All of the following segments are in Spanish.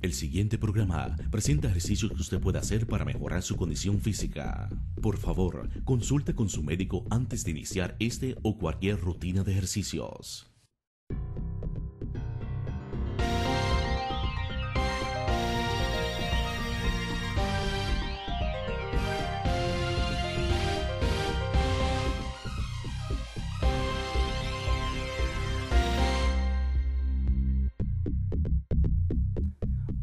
El siguiente programa presenta ejercicios que usted puede hacer para mejorar su condición física. Por favor, consulte con su médico antes de iniciar este o cualquier rutina de ejercicios.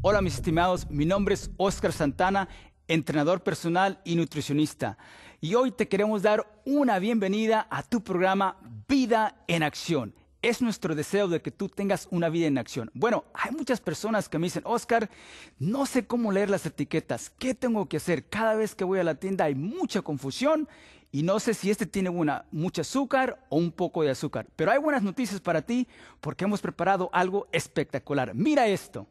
Hola mis estimados, mi nombre es Oscar Santana, entrenador personal y nutricionista. Y hoy te queremos dar una bienvenida a tu programa Vida en Acción. Es nuestro deseo de que tú tengas una vida en acción. Bueno, hay muchas personas que me dicen, Oscar, no sé cómo leer las etiquetas, ¿qué tengo que hacer? Cada vez que voy a la tienda hay mucha confusión y no sé si este tiene mucha azúcar o un poco de azúcar. Pero hay buenas noticias para ti porque hemos preparado algo espectacular. Mira esto.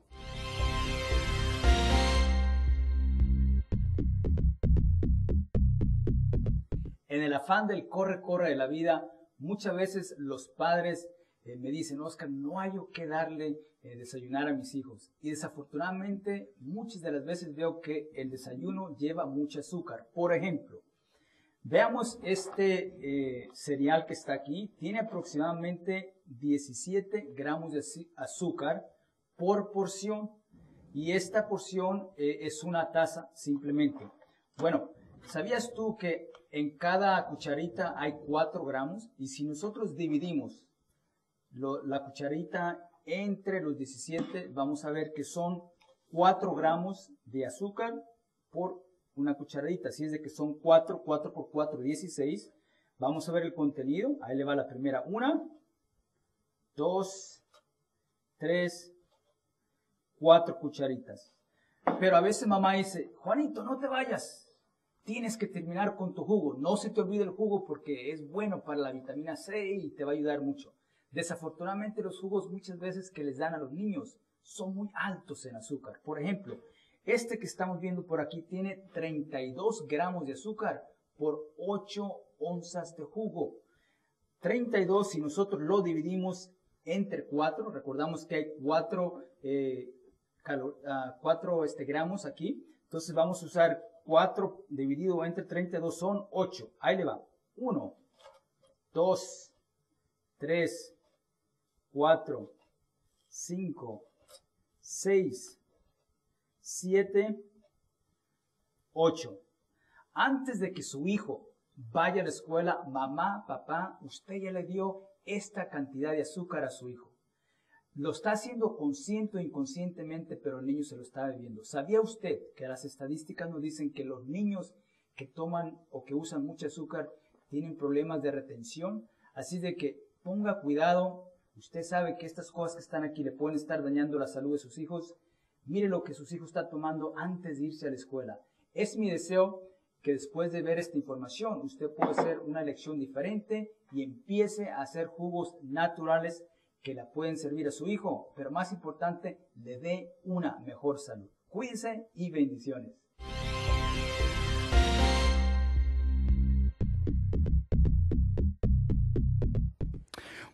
en el afán del corre, corre de la vida, muchas veces los padres eh, me dicen, Oscar, no hay que darle eh, desayunar a mis hijos. Y desafortunadamente muchas de las veces veo que el desayuno lleva mucho azúcar. Por ejemplo, veamos este eh, cereal que está aquí. Tiene aproximadamente 17 gramos de azúcar por porción. Y esta porción es una taza simplemente. Bueno, ¿sabías tú que en cada cucharita hay 4 gramos y si nosotros dividimos la cucharita entre los 17, vamos a ver que son 4 gramos de azúcar por una cucharadita. Así es de que son 4, 4 por 4, 16. Vamos a ver el contenido. Ahí le va la primera. 1, 2, 3, 4 cucharitas. Pero a veces mamá dice, Juanito, no te vayas tienes que terminar con tu jugo. No se te olvide el jugo porque es bueno para la vitamina C y te va a ayudar mucho. Desafortunadamente los jugos muchas veces que les dan a los niños son muy altos en azúcar. Por ejemplo, este que estamos viendo por aquí tiene 32 gramos de azúcar por 8 onzas de jugo. 32 si nosotros lo dividimos entre 4, recordamos que hay 4, eh, ah, este, gramos aquí, entonces vamos a usar 4 dividido entre 32 son 8. Ahí le va. 1, 2, 3, 4, 5, 6, 7, 8. Antes de que su hijo vaya a la escuela, mamá, papá, usted ya le dio esta cantidad de azúcar a su hijo. Lo está haciendo consciente o inconscientemente, pero el niño se lo está viviendo. ¿Sabía usted que las estadísticas nos dicen que los niños que toman o que usan mucho azúcar tienen problemas de retención? Así de que ponga cuidado. Usted sabe que estas cosas que están aquí le pueden estar dañando la salud de sus hijos. Mire lo que sus hijos están tomando antes de irse a la escuela. Es mi deseo que después de ver esta información usted pueda hacer una elección diferente y empiece a hacer jugos naturales que la pueden servir a su hijo, pero más importante, le dé una mejor salud. Cuídense y bendiciones.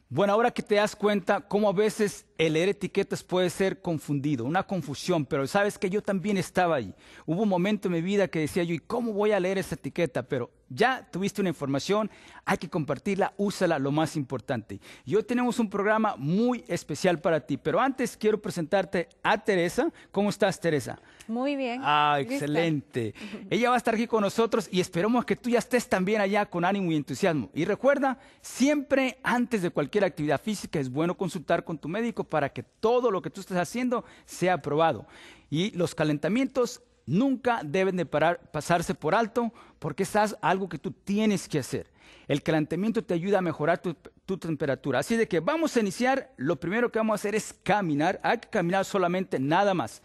Bueno, ahora que te das cuenta cómo a veces el leer etiquetas puede ser confundido, una confusión, pero sabes que yo también estaba ahí. Hubo un momento en mi vida que decía yo, ¿y cómo voy a leer esa etiqueta? Pero ya tuviste una información, hay que compartirla, úsala lo más importante. Y hoy tenemos un programa muy especial para ti, pero antes quiero presentarte a Teresa. ¿Cómo estás, Teresa? Muy bien. Ah, excelente. Ella va a estar aquí con nosotros y esperamos que tú ya estés también allá con ánimo y entusiasmo. Y recuerda, siempre antes de cualquier actividad física es bueno consultar con tu médico para que todo lo que tú estés haciendo sea aprobado. Y los calentamientos Nunca deben de pasarse por alto porque es algo que tú tienes que hacer. El calentamiento te ayuda a mejorar tu, tu, temperatura. Así de que vamos a iniciar. Lo primero que vamos a hacer es caminar. Hay que caminar solamente nada más.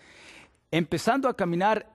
Empezando a caminar,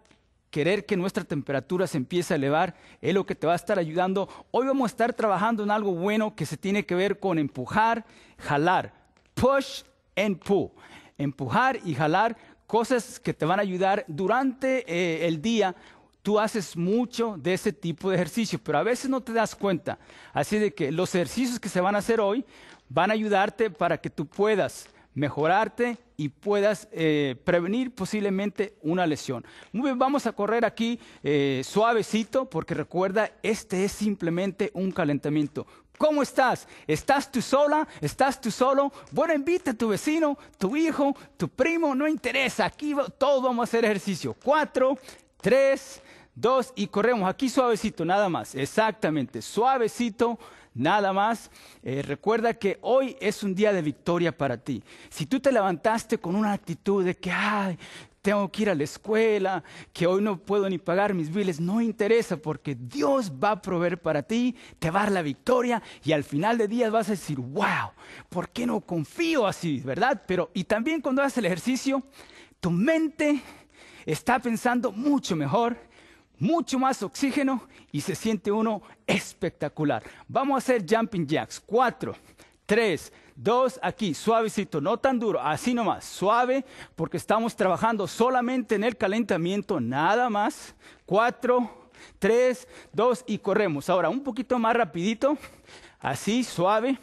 querer que nuestra temperatura se empiece a elevar es lo que te va a estar ayudando. Hoy vamos a estar trabajando en algo bueno que se tiene que ver con empujar, jalar. Push and pull. Empujar y jalar cosas que te van a ayudar durante eh, el día. Tú haces mucho de ese tipo de ejercicio, pero a veces no te das cuenta. Así de que los ejercicios que se van a hacer hoy van a ayudarte para que tú puedas mejorarte y puedas eh, prevenir posiblemente una lesión. Muy bien, vamos a correr aquí eh, suavecito porque recuerda, este es simplemente un calentamiento. ¿Cómo estás? ¿Estás tú sola? ¿Estás tú solo? Bueno, invita a tu vecino, tu hijo, tu primo, no interesa. Aquí todos vamos a hacer ejercicio. Cuatro, tres, dos y corremos. Aquí suavecito, nada más. Exactamente, suavecito nada más. Eh, recuerda que hoy es un día de victoria para ti. Si tú te levantaste con una actitud de que, ay, tengo que ir a la escuela, que hoy no puedo ni pagar mis biles, no interesa porque Dios va a proveer para ti, te va a dar la victoria y al final de días vas a decir, wow, ¿por qué no confío así, verdad? Pero, y también cuando haces el ejercicio, tu mente está pensando mucho mejor mucho más oxígeno y se siente uno espectacular. Vamos a hacer jumping jacks. Cuatro, tres, dos, aquí, suavecito, no tan duro, así nomás, suave, porque estamos trabajando solamente en el calentamiento, nada más. Cuatro, tres, dos y corremos. Ahora, un poquito más rapidito, así, suave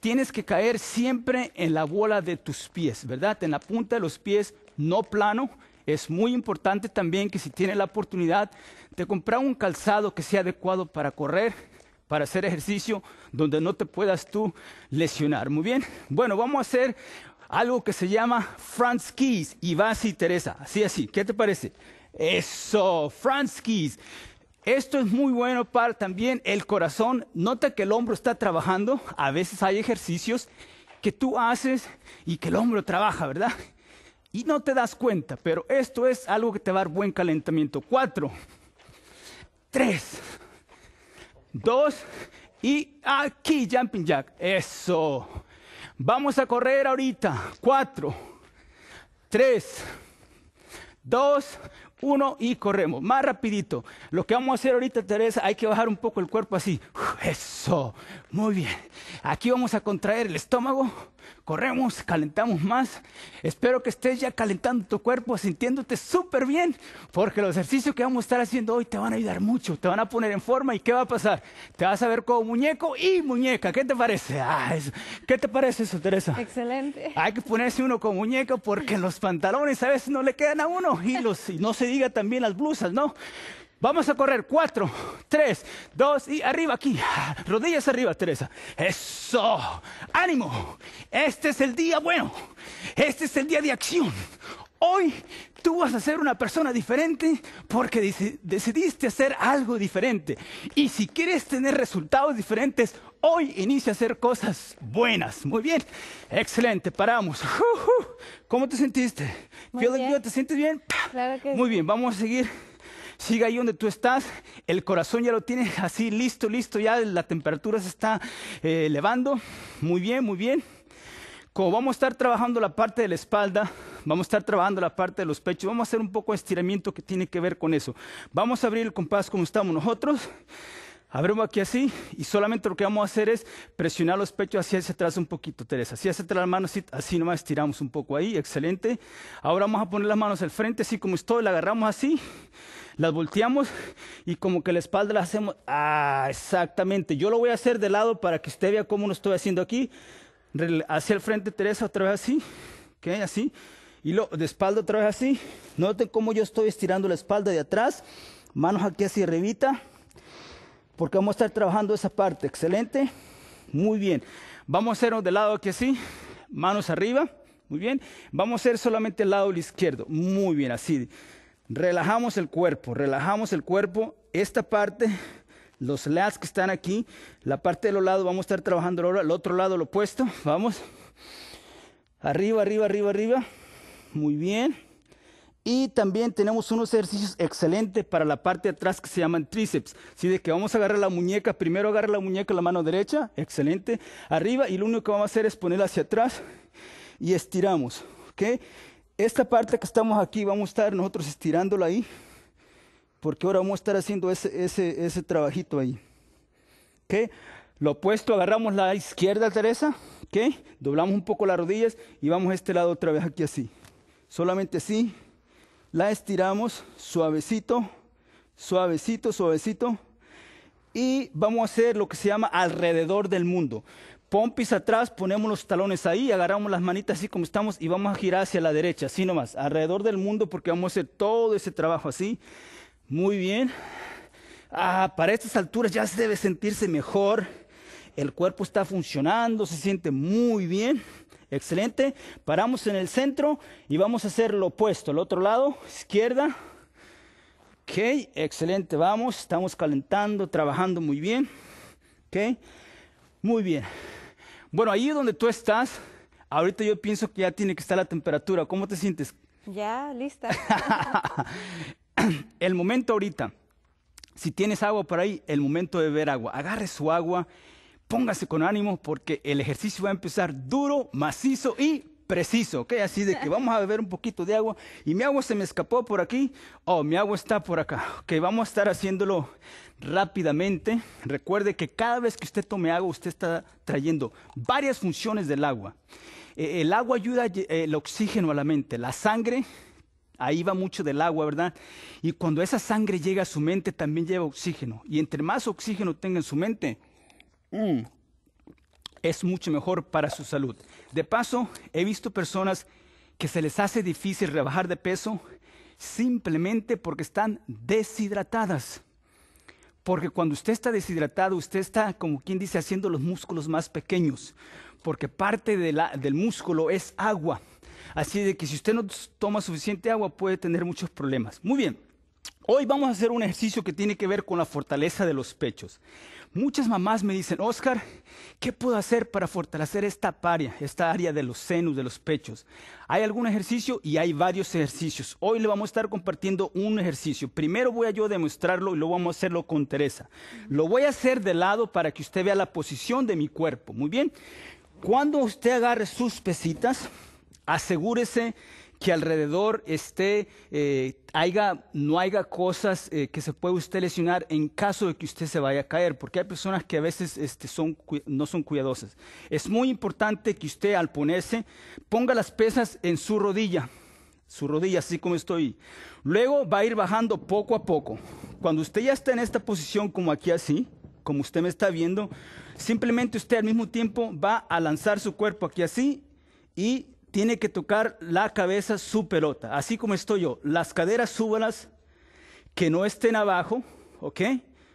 tienes que caer siempre en la bola de tus pies, ¿verdad? En la punta de los pies, no plano, es muy importante también que si tiene la oportunidad te comprar un calzado que sea adecuado para correr, para hacer ejercicio, donde no te puedas tú lesionar. Muy bien. Bueno, vamos a hacer algo que se llama front skis. y vas así, Teresa. Así, así. ¿Qué te parece? Eso, Front skis. Esto es muy bueno para también el corazón. Nota que el hombro está trabajando. A veces hay ejercicios que tú haces y que el hombro trabaja, ¿verdad? y no te das cuenta, pero esto es algo que te va a dar buen calentamiento. Cuatro, tres, dos y aquí, jumping jack. Eso. Vamos a correr ahorita. Cuatro, tres, dos, uno y corremos. Más rapidito. Lo que vamos a hacer ahorita, Teresa, hay que bajar un poco el cuerpo así. Eso. Muy bien. Aquí vamos a contraer el estómago corremos, calentamos más. Espero que estés ya calentando tu cuerpo, sintiéndote súper bien, porque los ejercicios que vamos a estar haciendo hoy te van a ayudar mucho, te van a poner en forma y ¿qué va a pasar? Te vas a ver como muñeco y muñeca. ¿Qué te parece? Ah, ¿Qué te parece eso, Teresa? Excelente. Hay que ponerse uno como muñeco porque los pantalones a veces no le quedan a uno y, y no se diga también las blusas, ¿no? Vamos a correr. Cuatro, tres, dos y arriba aquí. Rodillas arriba, Teresa. Eso. Ánimo. Este es el día bueno. Este es el día de acción. Hoy tú vas a ser una persona diferente porque decidiste hacer algo diferente. Y si quieres tener resultados diferentes, hoy inicia a hacer cosas buenas. Muy bien. Excelente. Paramos. ¿Cómo te sentiste? ¿Te sientes bien? Muy bien. Vamos a seguir. Siga ahí donde tú estás, el corazón ya lo tienes así, listo, listo, ya la temperatura se está eh, elevando. Muy bien, muy bien. Como vamos a estar trabajando la parte de la espalda, vamos a estar trabajando la parte de los pechos, vamos a hacer un poco de estiramiento que tiene que ver con eso. Vamos a abrir el compás como estamos nosotros. Abrimos aquí así y solamente lo que vamos a hacer es presionar los pechos hacia, hacia atrás un poquito, Teresa. Hacia, hacia atrás las manos, así, así nomás estiramos un poco ahí, excelente. Ahora vamos a poner las manos al frente, así como estoy, la agarramos así las volteamos y como que la espalda la hacemos. Ah, exactamente. Yo lo voy a hacer de lado para que usted vea cómo lo estoy haciendo aquí. Hacia el frente, Teresa, otra vez así. ¿Ok? Así. Y lo, de espalda otra vez así. Noten cómo yo estoy estirando la espalda de atrás. Manos aquí así, revita. Porque vamos a estar trabajando esa parte. Excelente. Muy bien. Vamos a hacernos de lado aquí así. Manos arriba. Muy bien. Vamos a hacer solamente el lado izquierdo. Muy bien, así relajamos el cuerpo, relajamos el cuerpo, esta parte, los lats que están aquí, la parte de los lados vamos a estar trabajando ahora, el otro lado lo opuesto, vamos, arriba, arriba, arriba, arriba, muy bien. Y también tenemos unos ejercicios excelentes para la parte de atrás que se llaman tríceps. Así de que vamos a agarrar la muñeca, primero agarra la muñeca la mano derecha, excelente, arriba y lo único que vamos a hacer es ponerla hacia atrás y estiramos, ¿ok? esta parte que estamos aquí, vamos a estar nosotros estirándola ahí, porque ahora vamos a estar haciendo ese, ese, ese trabajito ahí. ¿Qué? Lo opuesto, agarramos la izquierda, Teresa, ¿qué? Doblamos un poco las rodillas y vamos a este lado otra vez aquí así. Solamente así, la estiramos suavecito, suavecito, suavecito. Y vamos a hacer lo que se llama alrededor del mundo pompis atrás, ponemos los talones ahí, agarramos las manitas así como estamos y vamos a girar hacia la derecha, así nomás, alrededor del mundo porque vamos a hacer todo ese trabajo así. Muy bien. Ah, para estas alturas ya se debe sentirse mejor. El cuerpo está funcionando, se siente muy bien. Excelente. Paramos en el centro y vamos a hacer lo opuesto. El otro lado, izquierda. Ok, excelente. Vamos, estamos calentando, trabajando muy bien. Ok. Muy bien. Bueno, ahí donde tú estás, ahorita yo pienso que ya tiene que estar la temperatura. ¿Cómo te sientes? Ya, lista. el momento ahorita. Si tienes agua por ahí, el momento de beber agua. Agarre su agua, póngase con ánimo porque el ejercicio va a empezar duro, macizo y preciso, ¿ok? Así de que vamos a beber un poquito de agua y mi agua se me escapó por aquí, oh, mi agua está por acá, ok, vamos a estar haciéndolo rápidamente. Recuerde que cada vez que usted tome agua, usted está trayendo varias funciones del agua. Eh, el agua ayuda eh, el oxígeno a la mente, la sangre, ahí va mucho del agua, ¿verdad? Y cuando esa sangre llega a su mente, también lleva oxígeno. Y entre más oxígeno tenga en su mente, mm, es mucho mejor para su salud. De paso, he visto personas que se les hace difícil rebajar de peso simplemente porque están deshidratadas. Porque cuando usted está deshidratado, usted está, como quien dice, haciendo los músculos más pequeños, porque parte del músculo es agua. Así de que si usted no toma suficiente agua puede tener muchos problemas. Muy bien, hoy vamos a hacer un ejercicio que tiene que ver con la fortaleza de los pechos. Muchas mamás me dicen, Oscar, ¿qué puedo hacer para fortalecer esta área, esta área de los senos, de los pechos? Hay algún ejercicio y hay varios ejercicios. Hoy le vamos a estar compartiendo un ejercicio. Primero voy a yo demostrarlo y luego vamos a hacerlo con Teresa. Lo voy a hacer de lado para que usted vea la posición de mi cuerpo. Muy bien. Cuando usted agarre sus pesitas, asegúrese que alrededor esté, eh, no haya cosas eh, que se pueda usted lesionar en caso de que usted se vaya a caer, porque hay personas que a veces este, no son cuidadosas. Es muy importante que usted al ponerse ponga las pesas en su rodilla, su rodilla así como estoy. Luego va a ir bajando poco a poco. Cuando usted ya está en esta posición como aquí así, como usted me está viendo, simplemente usted al mismo tiempo va a lanzar su cuerpo aquí así y tiene que tocar la cabeza su pelota, así como estoy yo. Las caderas súbalas, que no estén abajo, ¿ok?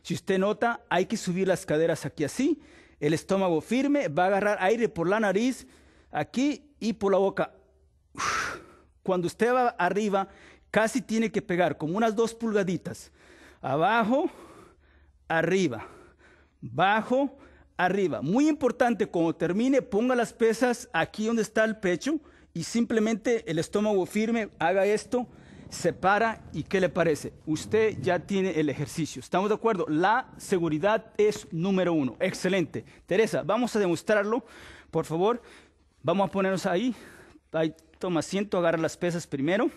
Si usted nota, hay que subir las caderas aquí así, el estómago firme, va a agarrar aire por la nariz, aquí y por la boca. Cuando usted va arriba, casi tiene que pegar como unas dos pulgaditas. Abajo, arriba, bajo, arriba. Muy importante, cuando termine, ponga las pesas aquí donde está el pecho y simplemente el estómago firme haga esto, se para y ¿qué le parece? Usted ya tiene el ejercicio. ¿Estamos de acuerdo? La seguridad es número uno. Excelente. Teresa, vamos a demostrarlo, por favor. Vamos a ponernos ahí. Ahí toma asiento, agarra las pesas primero.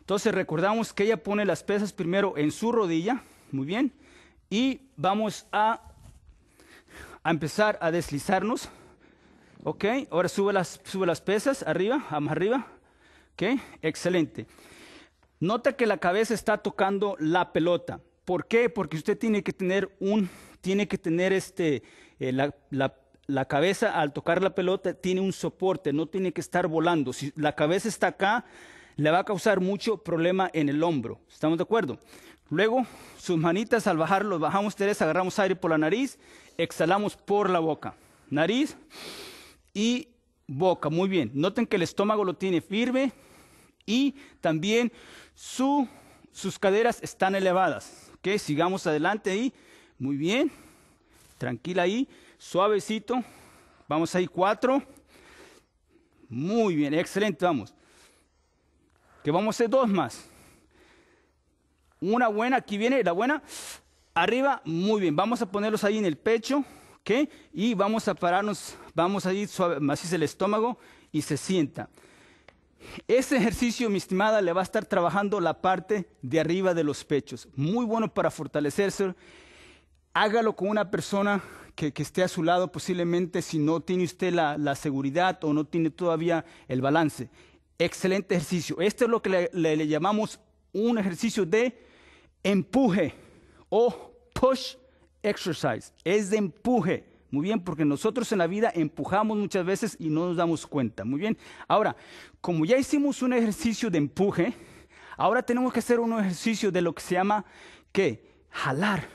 Entonces recordamos que ella pone las pesas primero en su rodilla. Muy bien. Y vamos a, a empezar a deslizarnos. Ok, ahora sube las, pesas arriba, más arriba. Ok, excelente. Nota que la cabeza está tocando la pelota. ¿Por qué? Porque usted tiene que tener un, tiene que tener este, eh, la, la, cabeza al tocar la pelota tiene un soporte, no tiene que estar volando. Si la cabeza está acá, le va a causar mucho problema en el hombro. ¿Estamos de acuerdo? Luego, sus manitas al bajarlo, bajamos tres, agarramos aire por la nariz, exhalamos por la boca. Nariz y boca. Muy bien. Noten que el estómago lo tiene firme y también sus caderas están elevadas. ¿Ok? Sigamos adelante ahí, muy bien. Tranquila ahí. Suavecito. Vamos ahí. Cuatro. Muy bien. Excelente. Vamos. Que vamos a hacer dos más. Una buena. Aquí viene la buena. Arriba. Muy bien. Vamos a ponerlos ahí en el pecho. ¿Ok? Y vamos a pararnos Vamos a ir suave, maciza el estómago y se sienta. Ese ejercicio, mi estimada, le va a estar trabajando la parte de arriba de los pechos. Muy bueno para fortalecerse. Hágalo con una persona que, esté a su lado, posiblemente si no tiene usted la, seguridad o no tiene todavía el balance. Excelente ejercicio. Este es lo que le, le llamamos un ejercicio de empuje o push exercise. Es de empuje. Muy bien, porque nosotros en la vida empujamos muchas veces y no nos damos cuenta. Muy bien. Ahora, como ya hicimos un ejercicio de empuje, ahora tenemos que hacer un ejercicio de lo que se llama, que Jalar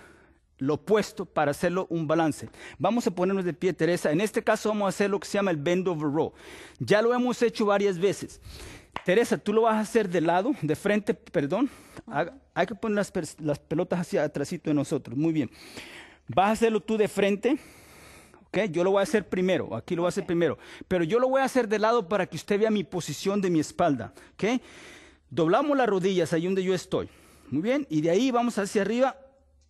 lo opuesto para hacerlo un balance. Vamos a ponernos de pie, Teresa. En este caso vamos a hacer lo que se llama el bend over row. Ya lo hemos hecho varias veces. Teresa, tú lo vas a hacer de lado, de frente, perdón. hay que poner las, las pelotas hacia atrásito de nosotros. Muy bien. Vas a hacerlo tú de frente. Yo lo voy a hacer primero, aquí lo voy a hacer primero, pero yo lo voy a hacer de lado para que usted vea mi posición de mi espalda, Doblamos las rodillas ahí donde yo estoy, muy bien, y de ahí vamos hacia arriba,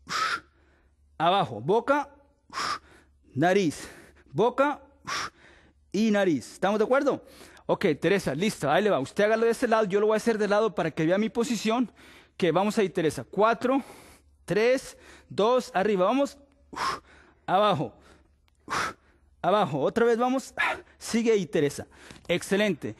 abajo, boca, nariz, boca y nariz, ¿estamos de acuerdo? Ok, Teresa, listo, ahí le va, usted hágalo de ese lado, yo lo voy a hacer de lado para que vea mi posición, que vamos ahí, Teresa, cuatro, tres, dos, arriba, vamos, abajo, abajo, otra vez vamos, ah, sigue ahí Teresa, excelente.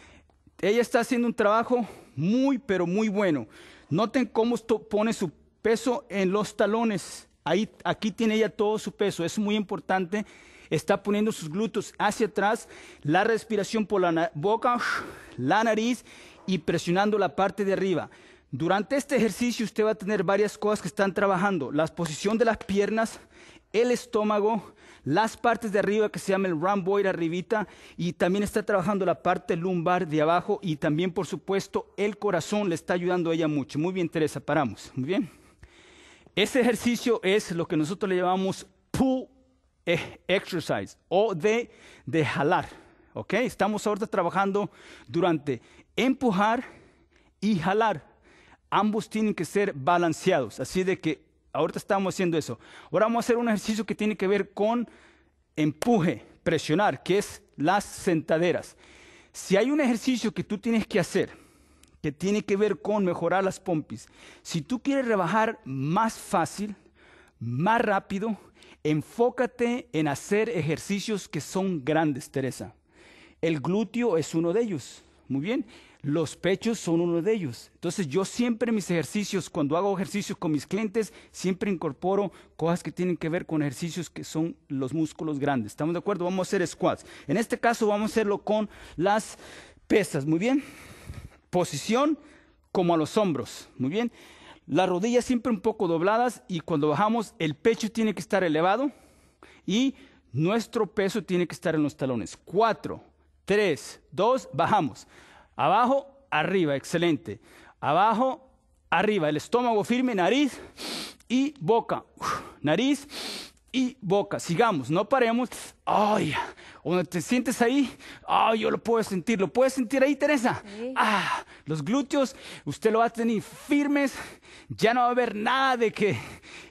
Ella está haciendo un trabajo muy, pero muy bueno. Noten cómo pone su peso en los talones. Ahí, aquí tiene ella todo su peso, es muy importante. Está poniendo sus glúteos hacia atrás, la respiración por la boca, la nariz y presionando la parte de arriba. Durante este ejercicio usted va a tener varias cosas que están trabajando. La posición de las piernas, el estómago, las partes de arriba que se llama el rhomboid arribita y también está trabajando la parte lumbar de abajo y también por supuesto el corazón le está ayudando a ella mucho. Muy bien Teresa, paramos. Muy bien. Ese ejercicio es lo que nosotros le llamamos pull eh, exercise o de, de jalar. ¿Ok? Estamos ahorita trabajando durante empujar y jalar ambos tienen que ser balanceados. Así de que Ahorita estamos haciendo eso. Ahora vamos a hacer un ejercicio que tiene que ver con empuje, presionar, que es las sentaderas. Si hay un ejercicio que tú tienes que hacer, que tiene que ver con mejorar las pompis, si tú quieres rebajar más fácil, más rápido, enfócate en hacer ejercicios que son grandes, Teresa. El glúteo es uno de ellos. Muy bien. Los pechos son uno de ellos. Entonces yo siempre en mis ejercicios, cuando hago ejercicios con mis clientes, siempre incorporo cosas que tienen que ver con ejercicios que son los músculos grandes. ¿Estamos de acuerdo? Vamos a hacer squats. En este caso vamos a hacerlo con las pesas. Muy bien. Posición como a los hombros. Muy bien. Las rodillas siempre un poco dobladas y cuando bajamos el pecho tiene que estar elevado y nuestro peso tiene que estar en los talones. Cuatro, tres, dos, bajamos. Abajo, arriba, excelente. Abajo, arriba, el estómago firme, nariz y boca. nariz y boca. Sigamos, no paremos. Ay, cuando te sientes ahí, ay, yo lo puedo sentir, lo puedes sentir ahí, Teresa. Ah, los glúteos, usted lo va a tener firmes. Ya no va a haber nada de que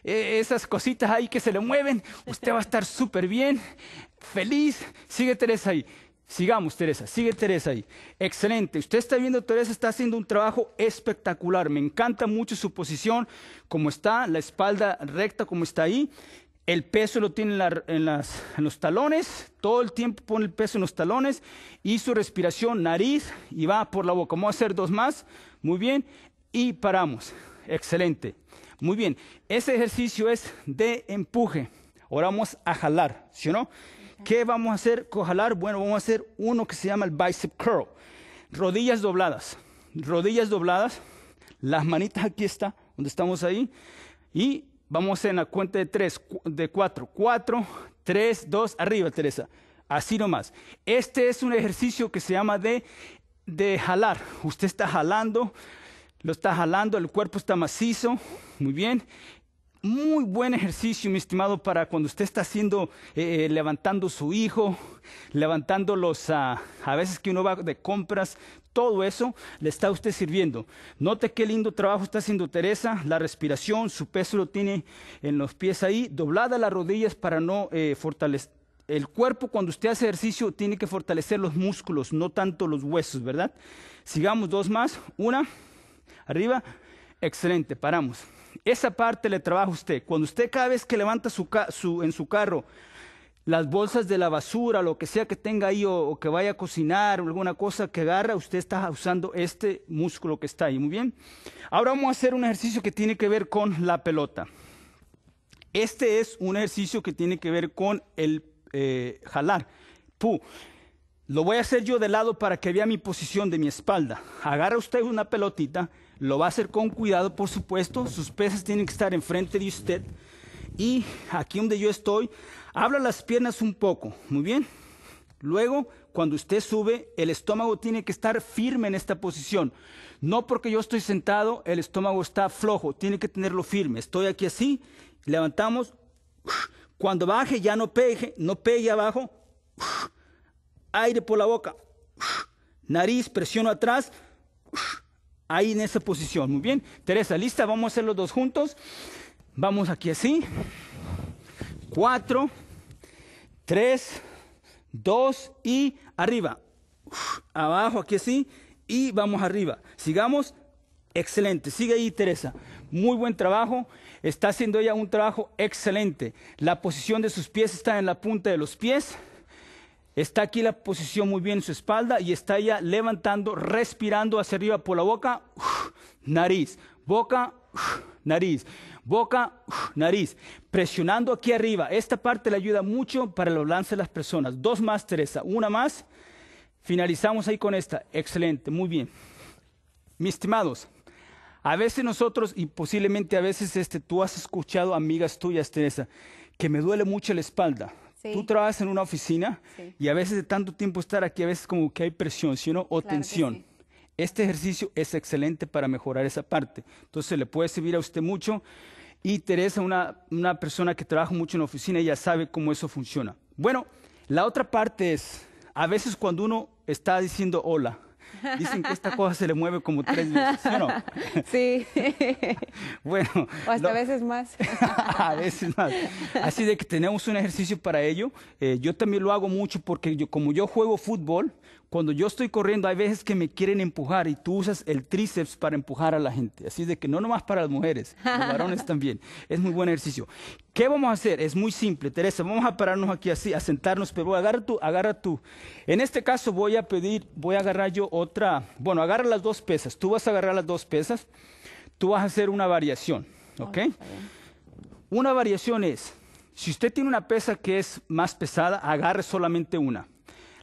e, esas cositas ahí que se le mueven. Usted va a estar súper bien, feliz. Sigue Teresa ahí. Sigamos, Teresa. Sigue Teresa ahí. Excelente. Usted está viendo, Teresa está haciendo un trabajo espectacular. Me encanta mucho su posición, como está, la espalda recta, como está ahí. El peso lo tiene en, en los talones, todo el tiempo pone el peso en los talones y su respiración, nariz y va por la boca. Vamos a hacer dos más, muy bien, y paramos. Excelente. Muy bien, ese ejercicio es de empuje. Ahora vamos a jalar, ¿sí o no? ¿Qué vamos a hacer cojalar? Bueno, vamos a hacer uno que se llama el bicep curl. Rodillas dobladas. Rodillas dobladas. Las manitas aquí está, donde estamos ahí. Y vamos en la cuenta de tres, de cuatro. Cuatro, tres, dos, arriba, Teresa. Así nomás. Este es un ejercicio que se llama de, de jalar. Usted está jalando, lo está jalando, el cuerpo está macizo. Muy bien muy buen ejercicio, mi estimado, para cuando usted está haciendo, eh, eh, levantando su hijo, levantando los, ah, a veces que uno va de compras, todo eso le está a usted sirviendo. Note qué lindo trabajo está haciendo Teresa, la respiración, su peso lo tiene en los pies ahí, doblada las rodillas para no eh, fortalecer. El cuerpo cuando usted hace ejercicio tiene que fortalecer los músculos, no tanto los huesos, ¿verdad? Sigamos dos más. Una, arriba. Excelente, paramos. Esa parte le trabaja usted. Cuando usted cada vez que levanta su, en su carro las bolsas de la basura, lo que sea que tenga ahí o, que vaya a cocinar, o alguna cosa que agarra, usted está usando este músculo que está ahí. Muy bien. Ahora vamos a hacer un ejercicio que tiene que ver con la pelota. Este es un ejercicio que tiene que ver con el eh, jalar. Puh. Lo voy a hacer yo de lado para que vea mi posición de mi espalda. Agarra usted una pelotita lo va a hacer con cuidado, por supuesto. Sus pesas tienen que estar enfrente de usted. Y aquí donde yo estoy, abra las piernas un poco. Muy bien. Luego, cuando usted sube, el estómago tiene que estar firme en esta posición. No porque yo estoy sentado, el estómago está flojo, tiene que tenerlo firme. Estoy aquí así, levantamos. Cuando baje, ya no pegue, no pegue abajo. Aire por la boca. Nariz, presiono atrás. Ahí en esa posición. Muy bien. Teresa, ¿lista? Vamos a hacer los dos juntos. Vamos aquí así. Cuatro, tres, dos y arriba. abajo, aquí así. Y vamos arriba. Sigamos. Excelente. Sigue ahí, Teresa. Muy buen trabajo. Está haciendo ella un trabajo excelente. La posición de sus pies está en la punta de los pies. Está aquí la posición muy bien en su espalda y está ya levantando, respirando hacia arriba por la boca, nariz, boca, nariz, boca, nariz. Presionando aquí arriba. Esta parte le ayuda mucho para los lances de las personas. Dos más, Teresa. Una más. Finalizamos ahí con esta. Excelente, muy bien. Mis estimados, a veces nosotros, y posiblemente a veces este, tú has escuchado amigas tuyas, Teresa, que me duele mucho la espalda. Tú trabajas en una oficina y a veces de tanto tiempo estar aquí, a veces como que hay presión, sino o tensión. Este ejercicio es excelente para mejorar esa parte. Entonces le puede servir a usted mucho. Y Teresa, una, una persona que trabaja mucho en la oficina, ya sabe cómo eso funciona. Bueno, la otra parte es, a veces cuando uno está diciendo hola, Dicen que esta cosa se le mueve como tres veces, ¿sí Sí. bueno. O hasta a veces más. a veces más. Así de que tenemos un ejercicio para ello. Eh, yo también lo hago mucho porque yo, como yo juego fútbol, cuando yo estoy corriendo, hay veces que me quieren empujar y tú usas el tríceps para empujar a la gente. Así de que no nomás para las mujeres, los varones también. Es muy buen ejercicio. ¿Qué vamos a hacer? Es muy simple, Teresa. Vamos a pararnos aquí así, a sentarnos, pero agarra tú, agarra tú. En este caso voy a pedir, voy a agarrar yo otra. Bueno, agarra las dos pesas. Tú vas a agarrar las dos pesas. Tú vas a hacer una variación, oh, ¿ok? una variación es, si usted tiene una pesa que es más pesada, agarre solamente una.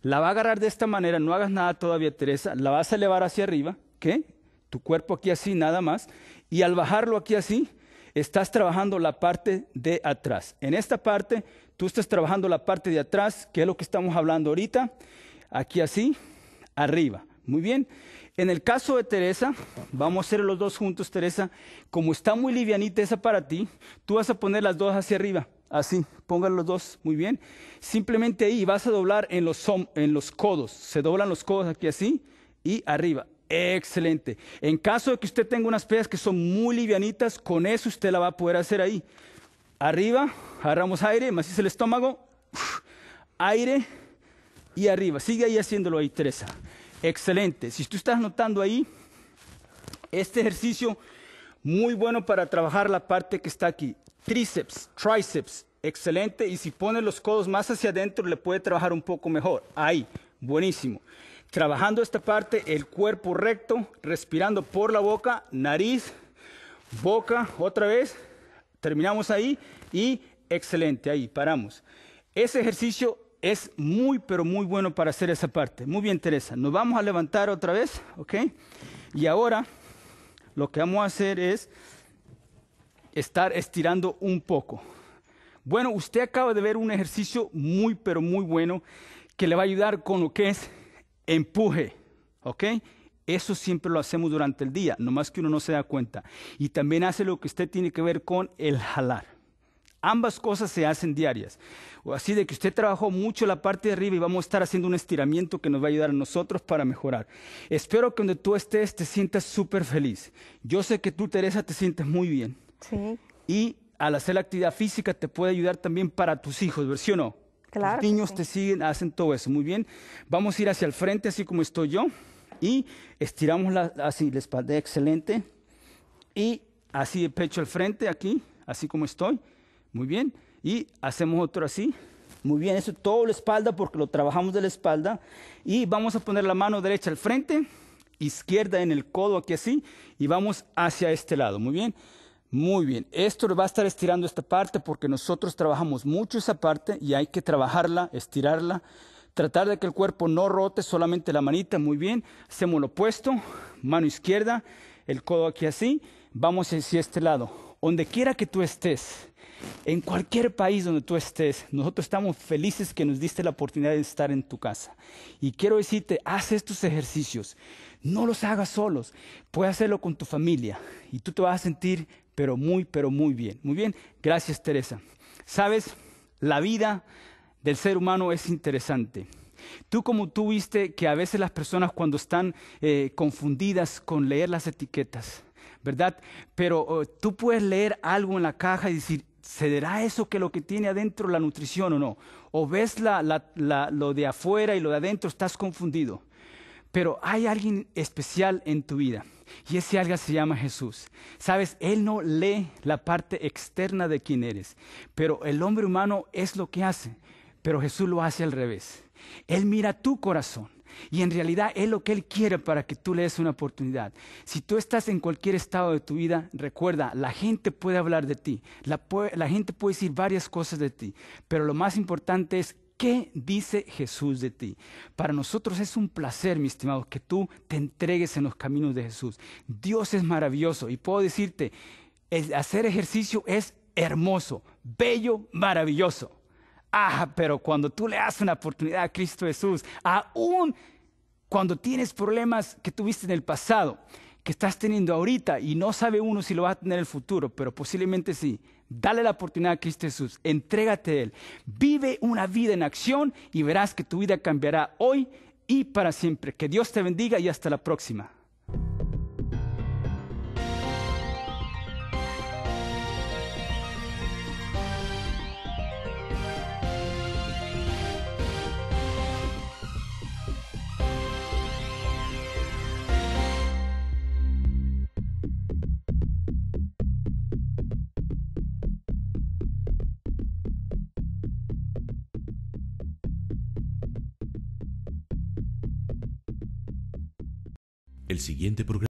La va a agarrar de esta manera, no hagas nada todavía, Teresa, la vas a elevar hacia arriba, ¿qué? Tu cuerpo aquí así, nada más, y al bajarlo aquí así, estás trabajando la parte de atrás. En esta parte, tú estás trabajando la parte de atrás, que es lo que estamos hablando ahorita, aquí así, arriba. Muy bien. En el caso de Teresa, vamos a hacer los dos juntos, Teresa. Como está muy livianita esa para ti, tú vas a poner las dos hacia arriba. Así, pongan los dos, muy bien. Simplemente ahí vas a doblar en los, codos. Se doblan los codos aquí así y arriba. Excelente. En caso de que usted tenga unas pedas que son muy livianitas, con eso usted la va a poder hacer ahí. Arriba, agarramos aire, el estómago, aire y arriba. Sigue ahí haciéndolo ahí, Teresa. Excelente. Si tú estás notando ahí, este ejercicio muy bueno para trabajar la parte que está aquí tríceps, tríceps, excelente. Y si pone los codos más hacia adentro, le puede trabajar un poco mejor. Ahí, buenísimo. Trabajando esta parte, el cuerpo recto, respirando por la boca, nariz, boca, otra vez. Terminamos ahí y excelente, ahí, paramos. Ese ejercicio es muy, pero muy bueno para hacer esa parte. Muy bien, Teresa. Nos vamos a levantar otra vez, ¿ok? Y ahora lo que vamos a hacer es estar estirando un poco. Bueno, usted acaba de ver un ejercicio muy, pero muy bueno que le va a ayudar con lo que es empuje. ¿Ok? Eso siempre lo hacemos durante el día, nomás que uno no se da cuenta. Y también hace lo que usted tiene que ver con el jalar. Ambas cosas se hacen diarias. O así de que usted trabajó mucho la parte de arriba y vamos a estar haciendo un estiramiento que nos va a ayudar a nosotros para mejorar. Espero que donde tú estés te sientas súper feliz. Yo sé que tú, Teresa, te sientes muy bien. Y al hacer la actividad física te puede ayudar también para tus hijos, ¿ver? ¿sí o no? Claro. Los niños te siguen, hacen todo eso. Muy bien. Vamos a ir hacia el frente, así como estoy yo. Y estiramos la, así la espalda, excelente. Y así de pecho al frente, aquí, así como estoy. Muy bien. Y hacemos otro así. Muy bien, eso todo la espalda porque lo trabajamos de la espalda. Y vamos a poner la mano derecha al frente, izquierda en el codo aquí así. Y vamos hacia este lado. Muy bien. Muy bien, esto va a estar estirando esta parte porque nosotros trabajamos mucho esa parte y hay que trabajarla, estirarla, tratar de que el cuerpo no rote, solamente la manita, muy bien. Hacemos lo opuesto, mano izquierda, el codo aquí así, vamos hacia este lado. Donde quiera que tú estés, en cualquier país donde tú estés, nosotros estamos felices que nos diste la oportunidad de estar en tu casa. Y quiero decirte, haz estos ejercicios. No los hagas solos, puedes hacerlo con tu familia y tú te vas a sentir pero muy, pero muy bien. Muy bien, gracias Teresa. Sabes, la vida del ser humano es interesante. Tú como tú viste que a veces las personas cuando están eh, confundidas con leer las etiquetas, ¿verdad? Pero oh, tú puedes leer algo en la caja y decir, ¿cederá eso que lo que tiene adentro la nutrición o no? O ves lo de afuera y lo de adentro, estás confundido. Pero hay alguien especial en tu vida y ese alguien se llama Jesús. Sabes, Él no lee la parte externa de quién eres, pero el hombre humano es lo que hace, pero Jesús lo hace al revés. Él mira tu corazón. Y en realidad es lo que Él quiere para que tú le des una oportunidad. Si tú estás en cualquier estado de tu vida, recuerda, la gente puede hablar de ti, la, la gente puede decir varias cosas de ti, pero lo más importante es ¿Qué dice Jesús de ti? Para nosotros es un placer, mi estimado, que tú te entregues en los caminos de Jesús. Dios es maravilloso y puedo decirte, hacer ejercicio es hermoso, bello, maravilloso. Ah, pero cuando tú le das una oportunidad a Cristo Jesús, aún cuando tienes problemas que tuviste en el pasado, que estás teniendo ahorita y no sabe uno si lo va a tener en el futuro, pero posiblemente sí, Dale la oportunidad a Cristo Jesús, entrégate a Él, vive una vida en acción y verás que tu vida cambiará hoy y para siempre. Que Dios te bendiga y hasta la próxima. siguiente programa.